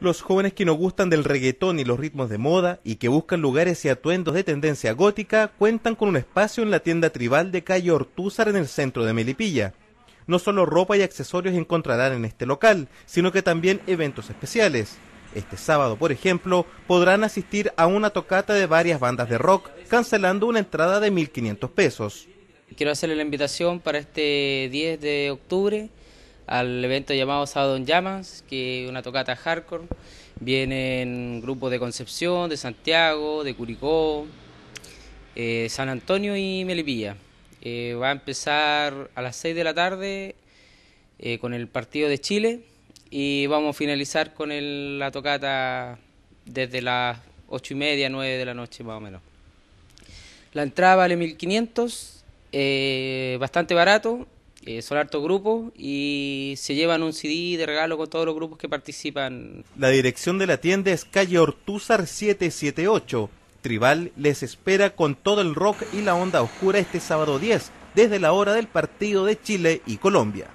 los jóvenes que no gustan del reggaetón y los ritmos de moda y que buscan lugares y atuendos de tendencia gótica cuentan con un espacio en la tienda tribal de calle Ortúzar en el centro de Melipilla. No solo ropa y accesorios encontrarán en este local, sino que también eventos especiales. Este sábado, por ejemplo, podrán asistir a una tocata de varias bandas de rock, cancelando una entrada de 1.500 pesos. Quiero hacerle la invitación para este 10 de octubre al evento llamado Sábado en Llamas, que es una tocata hardcore. Vienen grupos de Concepción, de Santiago, de Curicó, eh, San Antonio y Melipilla. Eh, va a empezar a las 6 de la tarde eh, con el partido de Chile y vamos a finalizar con la tocata desde las 8 y media, 9 de la noche más o menos. La entrada vale 1500, bastante barato, eh, son hartos grupos y se llevan un CD de regalo con todos los grupos que participan. La dirección de la tienda es calle Ortúzar 778. Tribal les espera con todo el rock y la onda oscura este sábado 10, desde la hora del partido de Chile y Colombia.